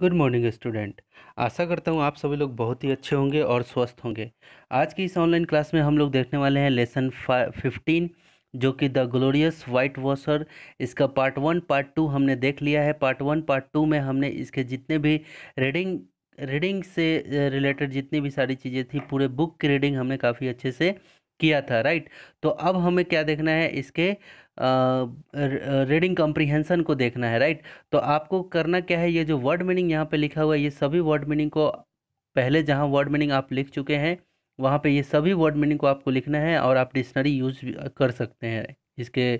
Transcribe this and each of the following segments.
good morning student आशा करता हूँ आप सभी लोग बहुत ही अच्छे होंगे और स्वस्थ होंगे आज की इस ऑनलाइन क्लास में हम लोग देखने वाले हैं लेसन फिफ्टीन जो कि द ग्लोरियस वाइट वॉशर इसका पार्ट वन पार्ट टू हमने देख लिया है पार्ट वन पार्ट टू में हमने इसके जितने भी रीडिंग रीडिंग से रिलेटेड जितनी भी सारी चीज़ें थी पूरे बुक की रीडिंग हमने काफ़ी अच्छे से किया था राइट तो अब हमें क्या देखना है इसके रीडिंग कॉम्प्रीहेंसन को देखना है राइट तो आपको करना क्या है ये जो वर्ड मीनिंग यहाँ पे लिखा हुआ है ये सभी वर्ड मीनिंग को पहले जहाँ वर्ड मीनिंग आप लिख चुके हैं वहाँ पे ये सभी वर्ड मीनिंग को आपको लिखना है और आप डिक्शनरी यूज कर सकते हैं इसके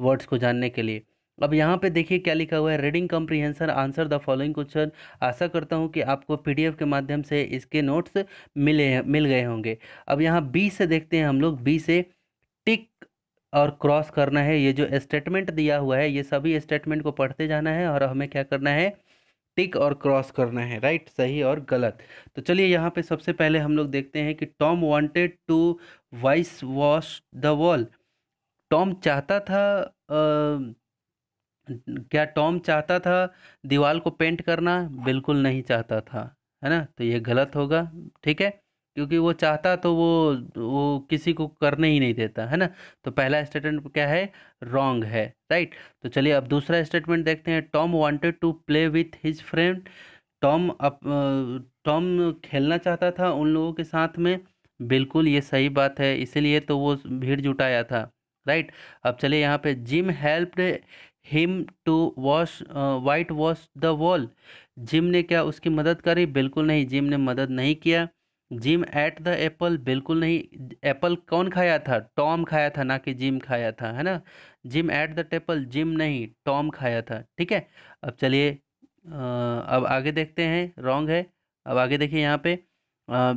वर्ड्स को जानने के लिए अब यहाँ पे देखिए क्या लिखा हुआ है reading comprehension answer the following question आशा करता हूँ कि आपको पीडीएफ के माध्यम से इसके नोट्स मिले मिल गए होंगे अब यहाँ बी से देखते हैं हम लोग बी से टिक और क्रॉस करना है ये जो स्टेटमेंट दिया हुआ है ये सभी स्टेटमेंट को पढ़ते जाना है और हमें क्या करना है टिक और क्रॉस करना है राइट सही और गलत तो चलिए यहाँ पे सबसे पहले हम लोग देखते हैं कि Tom wanted to whitewash the wall Tom चाहता था आ, क्या टॉम चाहता था दीवार को पेंट करना बिल्कुल नहीं चाहता था है ना तो ये गलत होगा ठीक है क्योंकि वो चाहता तो वो वो किसी को करने ही नहीं देता है ना तो पहला स्टेटमेंट क्या है रॉन्ग है राइट तो चलिए अब दूसरा स्टेटमेंट देखते हैं Tom wanted to play with his friend Tom अप टॉम खेलना चाहता था उन लोगों के साथ में बिल्कुल ये सही बात है इसीलिए तो वो भीड़ जुटाया था राइट अब चलिए यहाँ पे Jim helped him to wash whitewash the wall Jim ने क्या उसकी मदद करी बिल्कुल नहीं जिम ने मदद नहीं किया जिम एट द एप्पल बिल्कुल नहीं एप्पल कौन खाया था टॉम खाया था ना कि जिम खाया था है ना Jim ate the apple Jim नहीं टॉम खाया था ठीक है अब चलिए अब आगे देखते हैं रॉन्ग है अब आगे देखिए यहाँ पे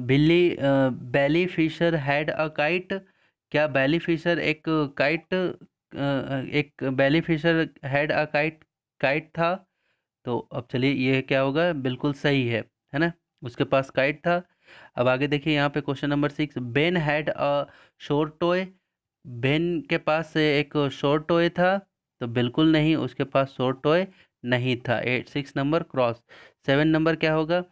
बिल्ली Billy Fisher had a kite क्या बैली फिशर एक काइट एक Billy Fisher had a kite kite था तो अब चलिए ये क्या होगा बिल्कुल सही है है ना उसके पास काइट था अब आगे देखिए यहाँ पे question number six Ben had a shore toy Ben के पास एक शोर टॉय था तो बिल्कुल नहीं उसके पास शोर टॉय नहीं था eight six number cross seven number क्या होगा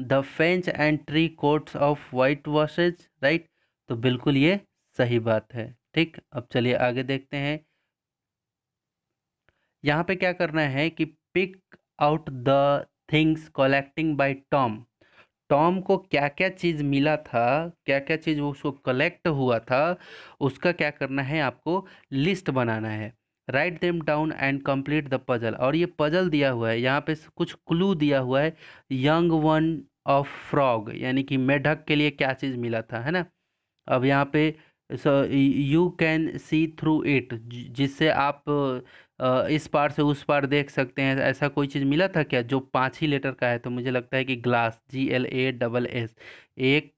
the fence and tree coats of whitewashes right तो बिल्कुल ये सही बात है ठीक अब चलिए आगे देखते हैं यहाँ पे क्या करना है कि pick out the things collecting by Tom Tom को क्या क्या चीज़ मिला था क्या क्या चीज़ उसको कलेक्ट हुआ था उसका क्या करना है आपको लिस्ट बनाना है write them down and complete the puzzle और ये पजल दिया हुआ है यहाँ पे कुछ क्लू दिया हुआ है यंग वन ऑफ फ्रॉग यानी कि मेढक के लिए क्या चीज़ मिला था है ना अब यहाँ पे so you can see through it जिससे आप इस पार से उस पार देख सकते हैं ऐसा कोई चीज़ मिला था क्या जो पाँच ही लेटर का है तो मुझे लगता है कि glass G L A double S एक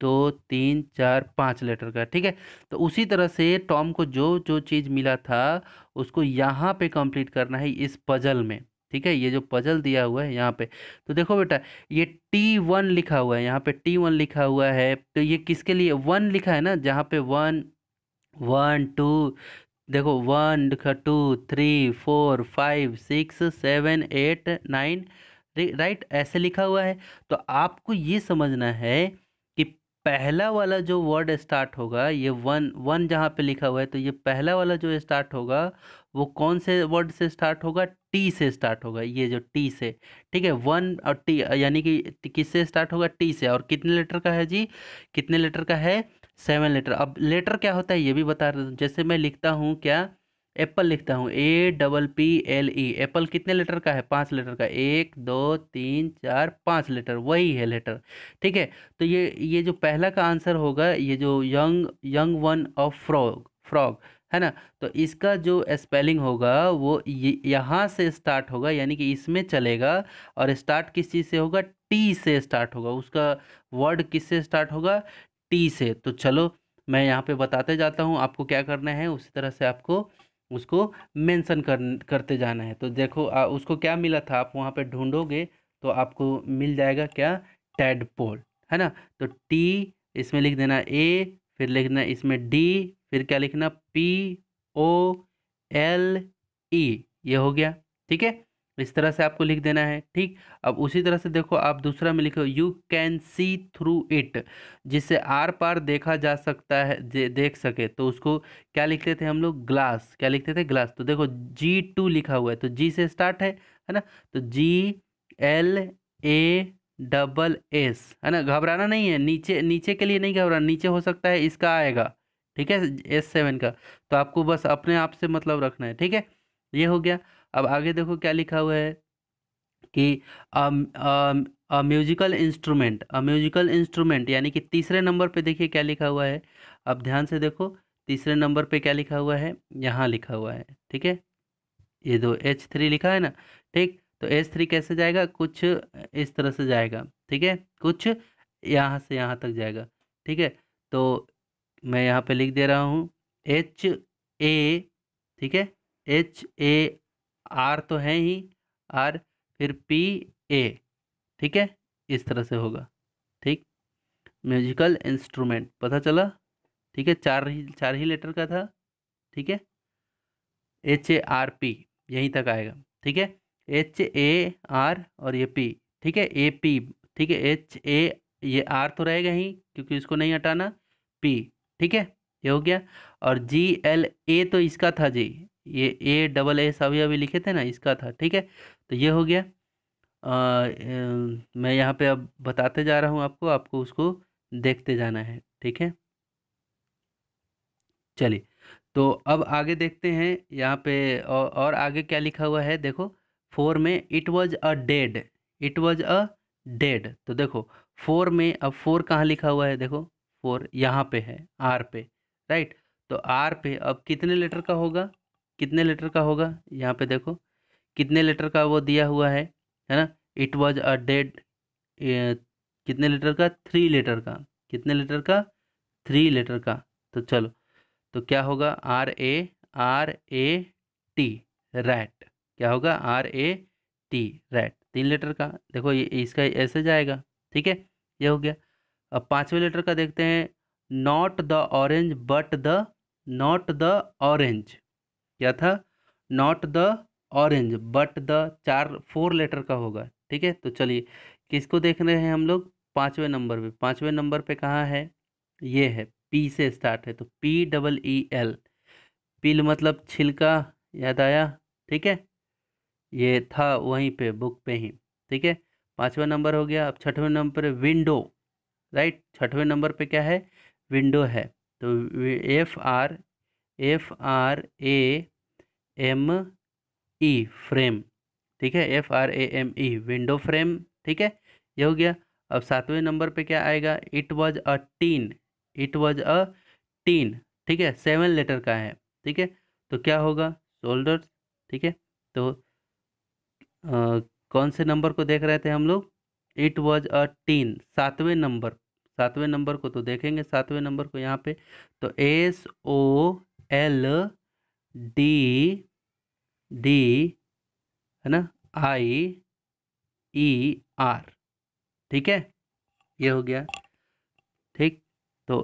दो तीन चार पाँच लेटर का ठीक है तो उसी तरह से टॉम को जो जो चीज़ मिला था उसको यहाँ पे कंप्लीट करना है इस पजल में ठीक है ये जो पजल दिया हुआ है यहाँ पे तो देखो बेटा ये टी वन लिखा हुआ है यहाँ पे टी वन लिखा हुआ है तो ये किसके लिए वन लिखा है ना जहाँ पे वन वन टू देखो one two three four five six seven eight nine right ऐसे लिखा हुआ है तो आपको ये समझना है पहला वाला जो वर्ड स्टार्ट होगा ये वन वन जहाँ पे लिखा हुआ है तो ये पहला वाला जो स्टार्ट होगा वो कौन से वर्ड से स्टार्ट होगा टी से स्टार्ट होगा ये जो टी से ठीक है वन और टी यानी कि किससे स्टार्ट होगा टी से और कितने लेटर का है जी कितने लेटर का है सेवन लेटर अब लेटर क्या होता है ये भी बता रहे जैसे मैं लिखता हूँ क्या एप्पल लिखता हूँ A double P L E apple कितने लेटर का है पाँच लेटर का एक दो तीन चार पाँच लेटर वही है लेटर ठीक है तो ये ये जो पहला का आंसर होगा ये जो young young one of frog frog है ना तो इसका जो स्पेलिंग होगा वो यहाँ से स्टार्ट होगा यानी कि इसमें चलेगा और स्टार्ट किस चीज़ से होगा टी से स्टार्ट होगा उसका वर्ड किस से स्टार्ट होगा टी से तो चलो मैं यहाँ पे बताते जाता हूँ आपको क्या करना है उसी तरह से आपको उसको मेंशन कर करते जाना है तो देखो आ, उसको क्या मिला था आप वहाँ पे ढूंढोगे तो आपको मिल जाएगा क्या टेड पोल है ना तो टी इसमें लिख देना ए फिर लिखना इसमें डी फिर क्या लिखना पी ओ एल ई ये हो गया ठीक है इस तरह से आपको लिख देना है ठीक अब उसी तरह से देखो आप दूसरा में लिखो you can see through it जिसे आर पार देखा जा सकता है देख सके तो उसको क्या लिखते थे हम लोग ग्लास क्या लिखते थे ग्लास तो देखो जी टू लिखा हुआ है तो जी से स्टार्ट है है ना तो G L A double S है ना घबराना नहीं है नीचे नीचे के लिए नहीं घबराना नीचे हो सकता है इसका आएगा ठीक है एस सेवन का तो आपको बस अपने आप से मतलब रखना है ठीक है ये हो गया अब आगे देखो क्या लिखा हुआ है कि musical instrument a musical instrument यानी कि तीसरे नंबर पे देखिए क्या लिखा हुआ है अब ध्यान से देखो तीसरे नंबर पे क्या लिखा हुआ है यहाँ लिखा हुआ है ठीक है ये दो एच थ्री लिखा है ना ठीक तो एच थ्री कैसे जाएगा कुछ इस तरह से जाएगा ठीक है कुछ यहाँ से यहाँ तक जाएगा ठीक है तो मैं यहाँ पे लिख दे रहा हूँ एच ए ठीक है एच ए आर तो है ही आर फिर पी ए ठीक है इस तरह से होगा ठीक म्यूजिकल इंस्ट्रूमेंट पता चला ठीक है चार ही चार ही लेटर का था ठीक है एच ए आर पी यहीं तक आएगा ठीक है एच ए आर और ये पी ठीक है ए पी ठीक है एच ए ये आर तो रहेगा ही क्योंकि इसको नहीं हटाना पी ठीक है ये हो गया और जी एल ए तो इसका था जी ये ए डबल ए अभी अभी लिखे थे ना इसका था ठीक है तो ये हो गया आ, ए, मैं यहाँ पे अब बताते जा रहा हूँ आपको आपको उसको देखते जाना है ठीक है चलिए तो अब आगे देखते हैं यहाँ पे औ, और आगे क्या लिखा हुआ है देखो फोर में it was a dead it was a dead तो देखो फोर में अब फोर कहाँ लिखा हुआ है देखो फोर यहाँ पे है आर पे राइट तो आर पे अब कितने लेटर का होगा कितने लेटर का होगा यहाँ पे देखो कितने लेटर का वो दिया हुआ है है ना इट वॉज अ डेड कितने लेटर का थ्री लेटर का कितने लेटर का थ्री लेटर का तो चलो तो क्या होगा R A R A T rat क्या होगा आर ए टी रैट तीन लेटर का देखो ये इसका ऐसे जाएगा ठीक है ये हो गया अब पाँचवें लेटर का देखते हैं not the orange but the not the orange क्या था not the orange but the चार फोर लेटर का होगा ठीक है तो चलिए किसको देख रहे हैं हम लोग पाँचवें नंबर पे पाँचवें नंबर पे कहाँ है ये है पी से स्टार्ट है तो P double E L peel मतलब छिलका याद आया ठीक है ये था वहीं पे बुक पे ही ठीक है पाँचवा नंबर हो गया अब छठवें नंबर पर विंडो राइट छठवें नंबर पे क्या है विंडो है तो F R F R A M E frame ठीक है F R A M E window frame ठीक है यह हो गया अब सातवें नंबर पे क्या आएगा it was a tin it was a tin ठीक है सेवन लेटर का है ठीक है तो क्या होगा शोल्डर ठीक है तो आ, कौन से नंबर को देख रहे थे हम लोग इट वॉज अ टीन सातवें नंबर सातवें नंबर को तो देखेंगे सातवें नंबर को यहाँ पे तो S O L D D है ना आई ई आर ठीक है ये हो गया ठीक तो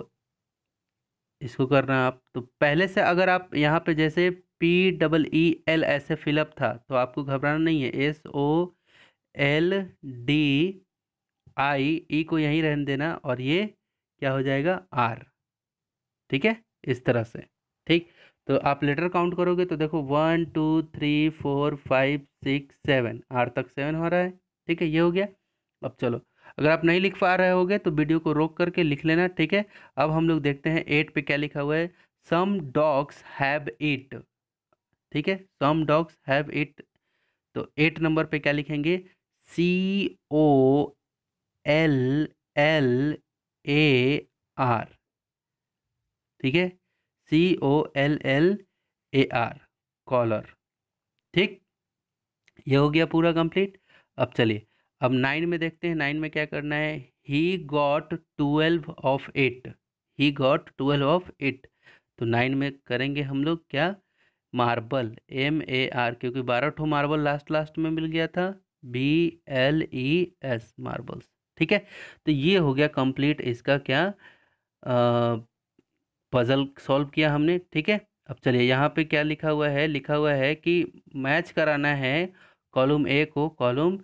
इसको करना आप तो पहले से अगर आप यहाँ पे जैसे पी डबल ई एल ऐसे फिलअप था तो आपको घबराना नहीं है S O L D I E को यहीं रहने देना और ये क्या हो जाएगा आर ठीक है इस तरह से ठीक तो आप लेटर काउंट करोगे तो देखो one two three four five six seven R तक सेवन हो रहा है ठीक है ये हो गया अब चलो अगर आप नहीं लिख पा रहे होगे तो वीडियो को रोक करके लिख लेना ठीक है अब हम लोग देखते हैं एट पे क्या लिखा हुआ है सम डॉग्स हैव इट ठीक है सम डॉग्स हैव इट तो एट नंबर पे क्या लिखेंगे C O L L A R ठीक है C O L L A R collar ठीक ये हो गया पूरा कंप्लीट अब चलिए अब नाइन में देखते हैं नाइन में क्या करना है he got twelve of eight he got twelve of eight तो नाइन में करेंगे हम लोग क्या मार्बल एम ए आर क्योंकि बारह ठो मार्बल लास्ट लास्ट में मिल गया था B L E S marbles ठीक है तो ये हो गया कंप्लीट इसका क्या पज़ल सॉल्व किया हमने ठीक है अब चलिए यहाँ पे क्या लिखा हुआ है लिखा हुआ है कि मैच कराना है कॉलम ए को कॉलम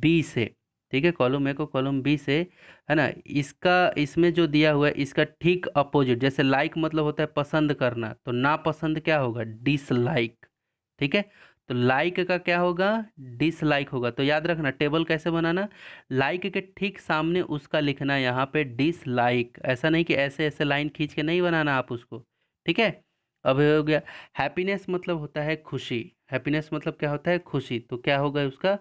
बी से ठीक है कॉलम ए को कॉलम बी से है ना इसका इसमें जो दिया हुआ है इसका ठीक अपोजिट जैसे लाइक मतलब होता है पसंद करना तो नापसंद क्या होगा डिसलाइक ठीक है तो लाइक का क्या होगा डिसलाइक होगा तो याद रखना टेबल कैसे बनाना लाइक के ठीक सामने उसका लिखना है यहाँ पे डिसलाइक ऐसा नहीं कि ऐसे ऐसे लाइन खींच के नहीं बनाना आप उसको ठीक है अब हो गया हैप्पीनेस मतलब होता है खुशी हैप्पीनेस मतलब क्या होता है खुशी तो क्या होगा उसका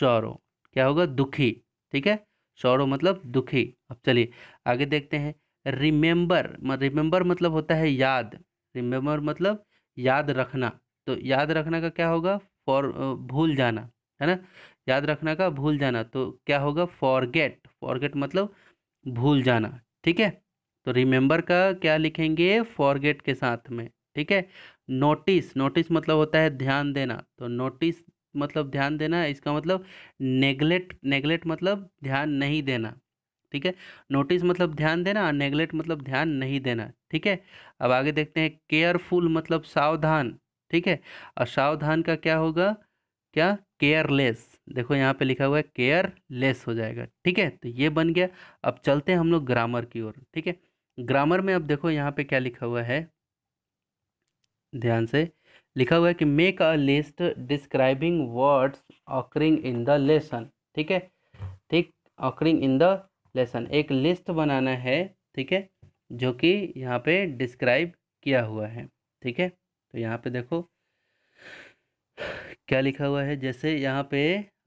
शौरो क्या होगा दुखी ठीक है शौरो मतलब दुखी अब चलिए आगे देखते हैं रिमेंबर रिमेंबर मतलब होता है याद रिमेंबर मतलब याद रखना तो याद रखना का क्या होगा फॉर भूल जाना है ना याद रखना का भूल जाना तो क्या होगा फॉरगेट फॉरगेट मतलब भूल जाना ठीक है तो रिमेंबर का क्या लिखेंगे फॉरगेट के साथ में ठीक है नोटिस नोटिस मतलब होता है ध्यान देना तो नोटिस मतलब ध्यान देना इसका मतलब नेगलेक्ट नेगलेक्ट मतलब ध्यान नहीं देना ठीक है नोटिस मतलब ध्यान देना और नेगलेक्ट मतलब ध्यान नहीं देना ठीक है अब आगे देखते हैं केयरफुल मतलब सावधान ठीक है असावधान का क्या होगा क्या केयरलेस देखो यहाँ पे लिखा हुआ है केयरलेस हो जाएगा ठीक है तो ये बन गया अब चलते हैं हम लोग ग्रामर की ओर ठीक है ग्रामर में अब देखो यहाँ पे क्या लिखा हुआ है ध्यान से लिखा हुआ है कि make a list describing words occurring in the lesson ठीक है ठीक ऑकरिंग इन द लेसन एक लिस्ट बनाना है ठीक है जो कि यहाँ पे डिस्क्राइब किया हुआ है ठीक है तो यहाँ पे देखो क्या लिखा हुआ है जैसे यहाँ पे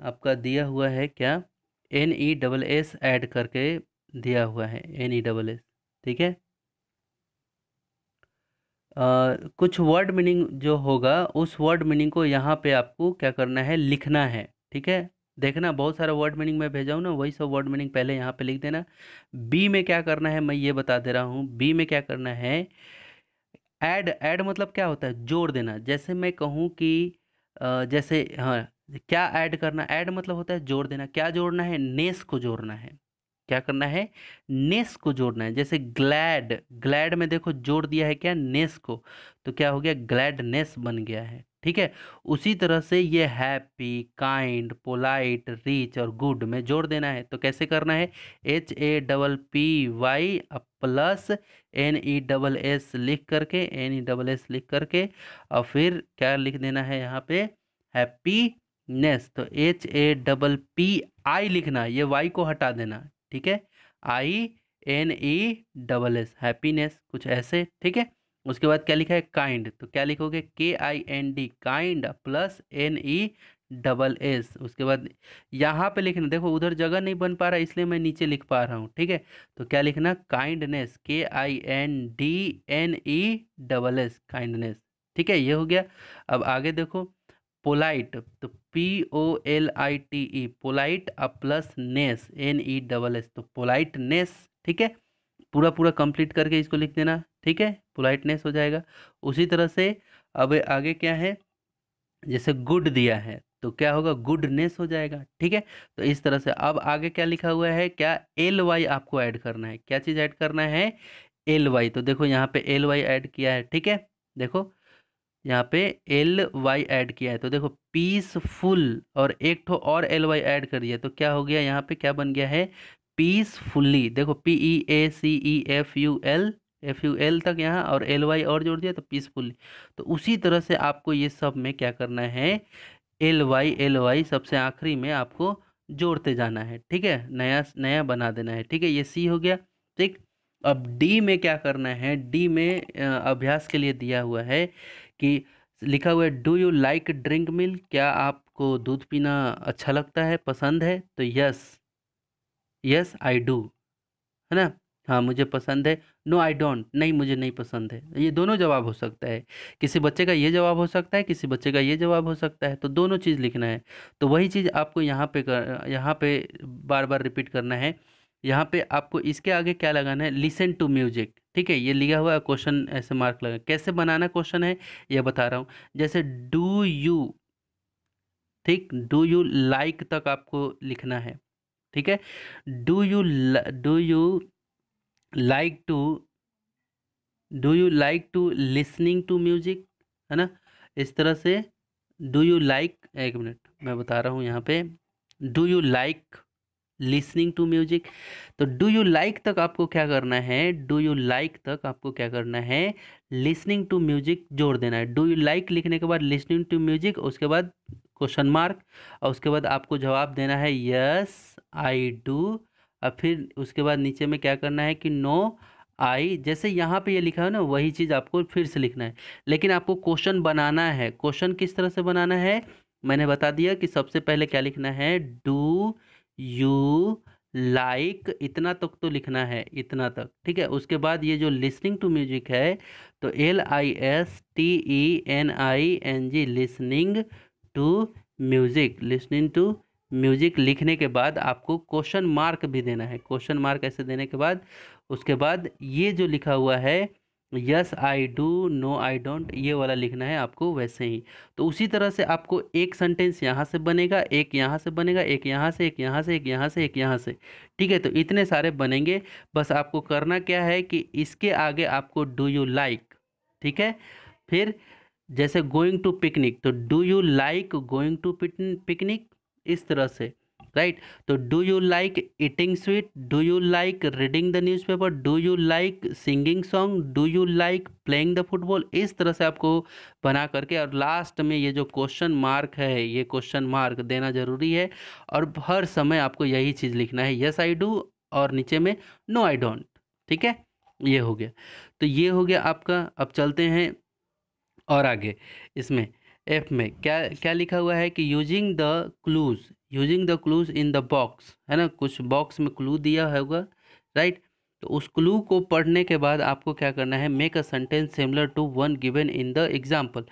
आपका दिया हुआ है क्या N E double S add करके दिया हुआ है एन ई डबल एस ठीक है कुछ वर्ड मीनिंग जो होगा उस वर्ड मीनिंग को यहाँ पे आपको क्या करना है लिखना है ठीक है देखना बहुत सारा वर्ड मीनिंग मैं भेजा हूँ ना वही सब वर्ड मीनिंग पहले यहाँ पे लिख देना बी में क्या करना है मैं ये बता दे रहा हूँ बी में क्या करना है ऐड ऐड मतलब क्या होता है जोड़ देना जैसे मैं कहूँ कि जैसे हाँ क्या ऐड करना ऐड मतलब होता है जोड़ देना क्या जोड़ना है नेस को जोड़ना है क्या करना है नेस को जोड़ना है जैसे ग्लैड ग्लैड में देखो जोड़ दिया है क्या नेस को तो क्या हो गया ग्लैडनेस बन गया है ठीक है उसी तरह से ये हैप्पी काइंड पोलाइट रिच और गुड में जोड़ देना है तो कैसे करना है H A double P Y plus N E double S लिख करके एन ई डबल एस लिख करके और फिर क्या लिख देना है यहाँ पे हैप्पीनेस तो H A double P I लिखना ये वाई को हटा देना ठीक है I N E double S happiness कुछ ऐसे ठीक है उसके बाद क्या लिखा है काइंड तो क्या लिखोगे K I N D kind plus N E double S उसके बाद यहाँ पे लिखना देखो उधर जगह नहीं बन पा रहा इसलिए मैं नीचे लिख पा रहा हूँ ठीक है तो क्या लिखना kindness K I N D N E double S kindness ठीक है ये हो गया अब आगे देखो पोलाइट तो P O L I T E polite a plus ness N E double S तो पोलाइटनेस ठीक है पूरा पूरा कंप्लीट करके इसको लिख देना ठीक है पोलाइटनेस हो जाएगा उसी तरह से अब आगे क्या है जैसे गुड दिया है तो क्या होगा गुडनेस हो जाएगा ठीक है तो इस तरह से अब आगे क्या लिखा हुआ है क्या एल वाई आपको ऐड करना है क्या चीज़ ऐड करना है एल वाई तो देखो यहाँ पे एल वाई ऐड किया है ठीक है देखो यहाँ पे एल वाई ऐड किया है तो देखो पीसफुल और एक ठो और एल वाई ऐड कर दिया तो क्या हो गया यहाँ पे क्या बन गया है पीसफुली देखो P E A C E F U L F U L तक यहाँ और एल वाई और जोड़ दिया तो पीसफुली तो उसी तरह से आपको ये सब में क्या करना है एल वाई एल वाई सबसे आखिरी में आपको जोड़ते जाना है ठीक है नया नया बना देना है ठीक है ये सी हो गया ठीक अब डी में क्या करना है डी में अभ्यास के लिए दिया हुआ है कि लिखा हुआ है do you like drink milk क्या आपको दूध पीना अच्छा लगता है पसंद है तो यस यस आई डू है ना हाँ मुझे पसंद है नो आई डोंट नहीं मुझे नहीं पसंद है ये दोनों जवाब हो सकता है किसी बच्चे का ये जवाब हो सकता है किसी बच्चे का ये जवाब हो सकता है तो दोनों चीज़ लिखना है तो वही चीज़ आपको यहाँ पे कर यहाँ पे बार बार रिपीट करना है यहाँ पे आपको इसके आगे क्या लगाना है लिसन टू म्यूजिक ठीक है ये लिखा हुआ क्वेश्चन ऐसे मार्क लगा कैसे बनाना क्वेश्चन है ये बता रहा हूँ जैसे डू यू ठीक डू यू लाइक तक आपको लिखना है ठीक है do you do you like to do you like to listening to music है ना इस तरह से डू यू लाइक एक मिनट मैं बता रहा हूँ यहाँ पे do you like listening to music तो डू यू लाइक तक आपको क्या करना है डू यू लाइक तक आपको क्या करना है लिसनिंग टू म्यूजिक जोड़ देना है डू यू लाइक लिखने के बाद लिसनिंग टू म्यूजिक उसके बाद क्वेश्चन मार्क और उसके बाद आपको जवाब देना है यस आई डू और फिर उसके बाद नीचे में क्या करना है कि नो आई जैसे यहाँ पे ये लिखा है ना वही चीज़ आपको फिर से लिखना है लेकिन आपको क्वेश्चन बनाना है क्वेश्चन किस तरह से बनाना है मैंने बता दिया कि सबसे पहले क्या लिखना है डू यू लाइक इतना तक तो लिखना है इतना तक ठीक है उसके बाद ये जो लिसनिंग टू म्यूजिक है तो L I S T E N I N G listening to music listening to music लिखने के बाद आपको क्वेश्चन मार्क भी देना है क्वेश्चन मार्क ऐसे देने के बाद उसके बाद ये जो लिखा हुआ है yes I do no I don't ये वाला लिखना है आपको वैसे ही तो उसी तरह से आपको एक सेंटेंस यहाँ से बनेगा एक यहाँ से बनेगा एक यहाँ से एक यहाँ से एक यहाँ से एक यहाँ से ठीक है तो इतने सारे बनेंगे बस आपको करना क्या है कि इसके आगे आपको डू यू लाइक ठीक है फिर जैसे गोइंग टू पिकनिक तो do you like going to picnic इस तरह से राइट तो do you like eating sweet do you like reading the newspaper do you like singing song do you like playing the football इस तरह से आपको बना करके और लास्ट में ये जो क्वेश्चन मार्क है ये क्वेश्चन मार्क देना ज़रूरी है और हर समय आपको यही चीज़ लिखना है येस आई डू और नीचे में नो आई डोंट ठीक है ये हो गया तो ये हो गया आपका अब चलते हैं और आगे इसमें एफ में क्या क्या लिखा हुआ है कि using the clues using the clues in the box है ना कुछ बॉक्स में क्लू दिया होगा राइट तो उस क्लू को पढ़ने के बाद आपको क्या करना है make a sentence similar to one given in the example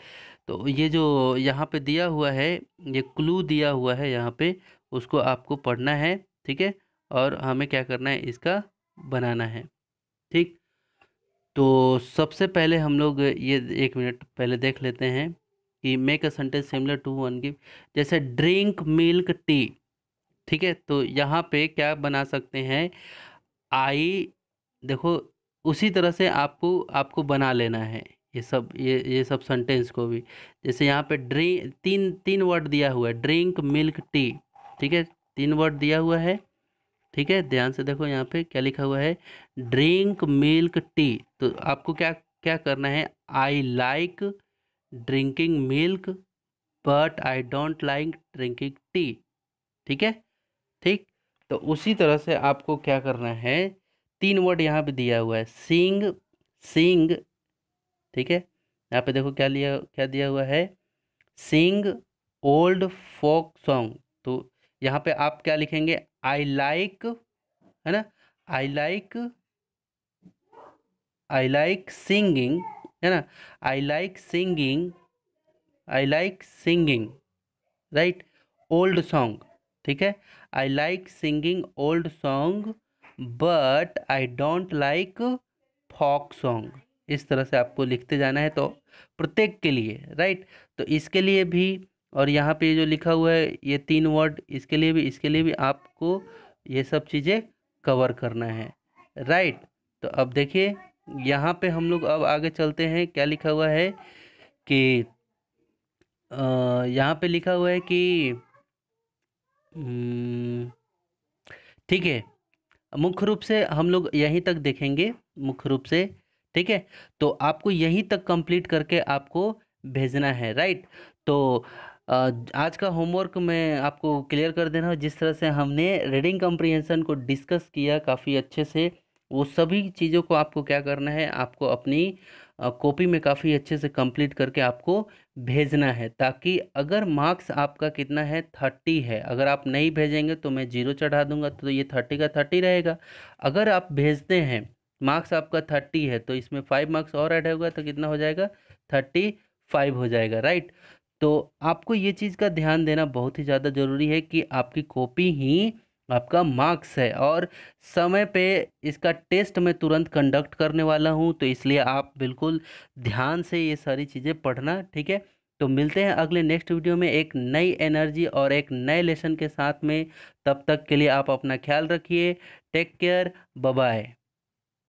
तो ये जो यहाँ पे दिया हुआ है ये क्लू दिया हुआ है यहाँ पे उसको आपको पढ़ना है ठीक है और हमें क्या करना है इसका बनाना है ठीक तो सबसे पहले हम लोग ये एक मिनट पहले देख लेते हैं कि make a sentence similar to one give जैसे ड्रिंक मिल्क टी ठीक है तो यहाँ पे क्या बना सकते हैं आई देखो उसी तरह से आपको आपको बना लेना है ये सब ये ये सब सेंटेंस को भी जैसे यहाँ पे ड्रिंक तीन तीन वर्ड दिया हुआ है ड्रिंक मिल्क टी ठीक है तीन वर्ड दिया हुआ है ठीक है ध्यान से देखो यहाँ पे क्या लिखा हुआ है ड्रिंक मिल्क टी तो आपको क्या क्या करना है I like like drinking milk but I don't like drinking tea ठीक है ठीक तो उसी तरह से आपको क्या करना है तीन वर्ड यहाँ पे दिया हुआ है सिंग सिंग ठीक है यहाँ पे देखो क्या लिया क्या दिया हुआ है सिंग ओल्ड फोक सॉन्ग तो यहाँ पे आप क्या लिखेंगे आई लाइक है ना I like I like singing है ना I like singing I like singing right old song ठीक है I like singing old song but I don't like folk song इस तरह से आपको लिखते जाना है तो प्रत्येक के लिए राइट तो इसके लिए भी और यहाँ पे जो लिखा हुआ है ये तीन वर्ड इसके लिए भी इसके लिए भी आपको ये सब चीज़ें कवर करना है राइट तो अब देखिए यहाँ पे हम लोग अब आगे चलते हैं क्या लिखा हुआ है कि यहाँ पे लिखा हुआ है कि हम्म, ठीक है मुख्य रूप से हम लोग यहीं तक देखेंगे मुख्य रूप से ठीक है तो आपको यहीं तक कंप्लीट करके आपको भेजना है राइट तो आज का होमवर्क मैं आपको क्लियर कर देना जिस तरह से हमने रीडिंग कंप्रीहेंशन को डिस्कस किया काफ़ी अच्छे से वो सभी चीज़ों को आपको क्या करना है आपको अपनी कॉपी में काफ़ी अच्छे से कंप्लीट करके आपको भेजना है ताकि अगर मार्क्स आपका कितना है थर्टी है अगर आप नहीं भेजेंगे तो मैं जीरो चढ़ा दूंगा तो ये थर्टी का थर्टी रहेगा अगर आप भेजते हैं मार्क्स आपका थर्टी है तो इसमें फाइव मार्क्स और ऐड होगा तो कितना हो जाएगा थर्टी फाइव हो जाएगा राइट तो आपको ये चीज़ का ध्यान देना बहुत ही ज़्यादा ज़रूरी है कि आपकी कॉपी ही आपका मार्क्स है और समय पे इसका टेस्ट मैं तुरंत कंडक्ट करने वाला हूँ तो इसलिए आप बिल्कुल ध्यान से ये सारी चीज़ें पढ़ना ठीक है तो मिलते हैं अगले नेक्स्ट वीडियो में एक नई एनर्जी और एक नए लेसन के साथ में तब तक के लिए आप अपना ख्याल रखिए टेक केयर बाय